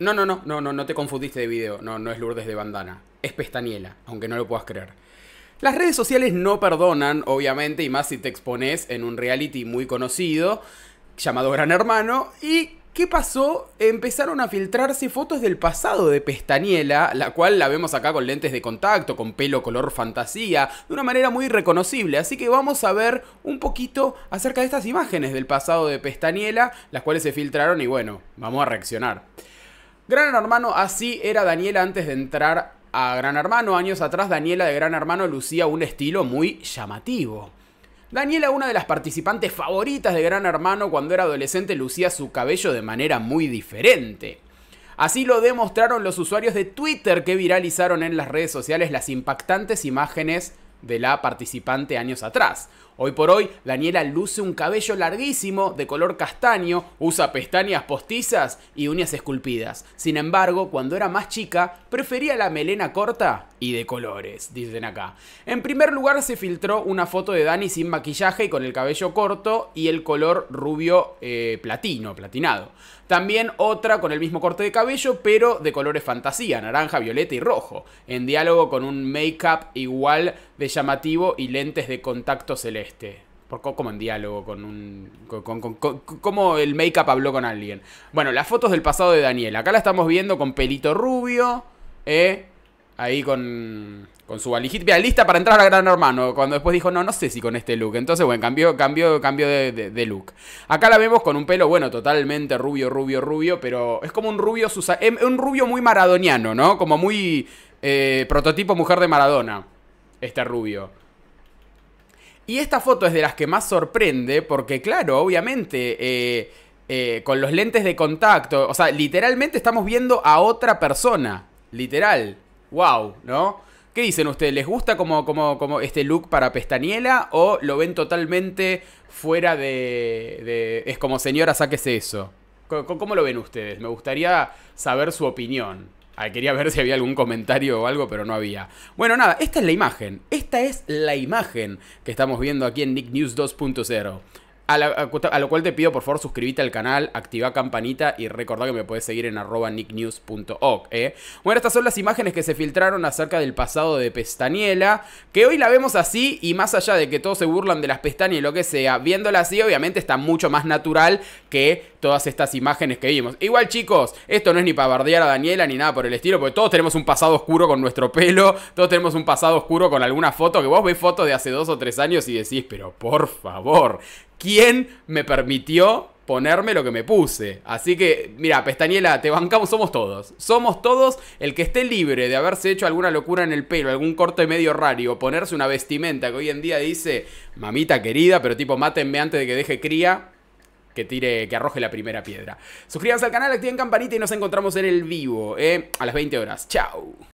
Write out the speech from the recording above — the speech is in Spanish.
No, no, no, no, no, no te confundiste de video. No, no es Lourdes de bandana. Es Pestaniela, aunque no lo puedas creer. Las redes sociales no perdonan, obviamente, y más si te expones en un reality muy conocido llamado Gran Hermano. ¿Y qué pasó? Empezaron a filtrarse fotos del pasado de Pestaniela, la cual la vemos acá con lentes de contacto, con pelo color fantasía, de una manera muy reconocible. Así que vamos a ver un poquito acerca de estas imágenes del pasado de Pestaniela, las cuales se filtraron y bueno, vamos a reaccionar. Gran Hermano, así era Daniela antes de entrar a Gran Hermano. Años atrás, Daniela de Gran Hermano lucía un estilo muy llamativo. Daniela, una de las participantes favoritas de Gran Hermano cuando era adolescente, lucía su cabello de manera muy diferente. Así lo demostraron los usuarios de Twitter que viralizaron en las redes sociales las impactantes imágenes de la participante años atrás. Hoy por hoy, Daniela luce un cabello larguísimo de color castaño, usa pestañas postizas y uñas esculpidas. Sin embargo, cuando era más chica, prefería la melena corta y de colores, dicen acá. En primer lugar se filtró una foto de Dani sin maquillaje y con el cabello corto y el color rubio eh, platino, platinado. También otra con el mismo corte de cabello, pero de colores fantasía, naranja, violeta y rojo, en diálogo con un make-up igual de llamativo y lentes de contacto celeste este, por en diálogo con un. Con, cómo el make-up habló con alguien. Bueno, las fotos del pasado de Daniel. Acá la estamos viendo con pelito rubio. Eh, ahí con. Con su valijita. Mira, lista para entrar a Gran Hermano. Cuando después dijo, no, no sé si con este look. Entonces, bueno, cambió, de, look. Acá la vemos con un pelo, bueno, totalmente rubio, rubio, rubio. Pero es como un rubio. Eh, un rubio muy maradoniano, ¿no? Como muy. Eh, prototipo mujer de Maradona. Este rubio. Y esta foto es de las que más sorprende porque, claro, obviamente, eh, eh, con los lentes de contacto, o sea, literalmente estamos viendo a otra persona, literal. ¡Wow! ¿No? ¿Qué dicen ustedes? ¿Les gusta como, como, como este look para Pestañela o lo ven totalmente fuera de... es como señora, sáquese eso? ¿Cómo lo ven ustedes? Me gustaría saber su opinión. Ah, quería ver si había algún comentario o algo, pero no había. Bueno, nada, esta es la imagen. Esta es la imagen que estamos viendo aquí en Nick News 2.0. A, lo cual te pido por favor suscríbete al canal, activa campanita y recordá que me puedes seguir en arroba nicknews.org. ¿eh? Bueno, estas son las imágenes que se filtraron acerca del pasado de Pestaniela que hoy la vemos así y más allá de que todos se burlan de las pestañas y lo que sea, viéndola así obviamente está mucho más natural que todas estas imágenes que vimos. Igual chicos, esto no es ni para a Daniela ni nada por el estilo, porque todos tenemos un pasado oscuro con nuestro pelo, todos tenemos un pasado oscuro con alguna foto, que vos ves fotos de hace dos o tres años y decís, pero por favor, quién me permitió ponerme lo que me puse. Así que, mira, Pestañela, te bancamos, somos todos. Somos todos el que esté libre de haberse hecho alguna locura en el pelo, algún corte medio raro, ponerse una vestimenta que hoy en día dice, mamita querida, pero tipo, mátenme antes de que deje cría. Que tire, que arroje la primera piedra. Suscríbanse al canal, activen campanita y nos encontramos en el vivo, eh, a las 20 horas. Chao.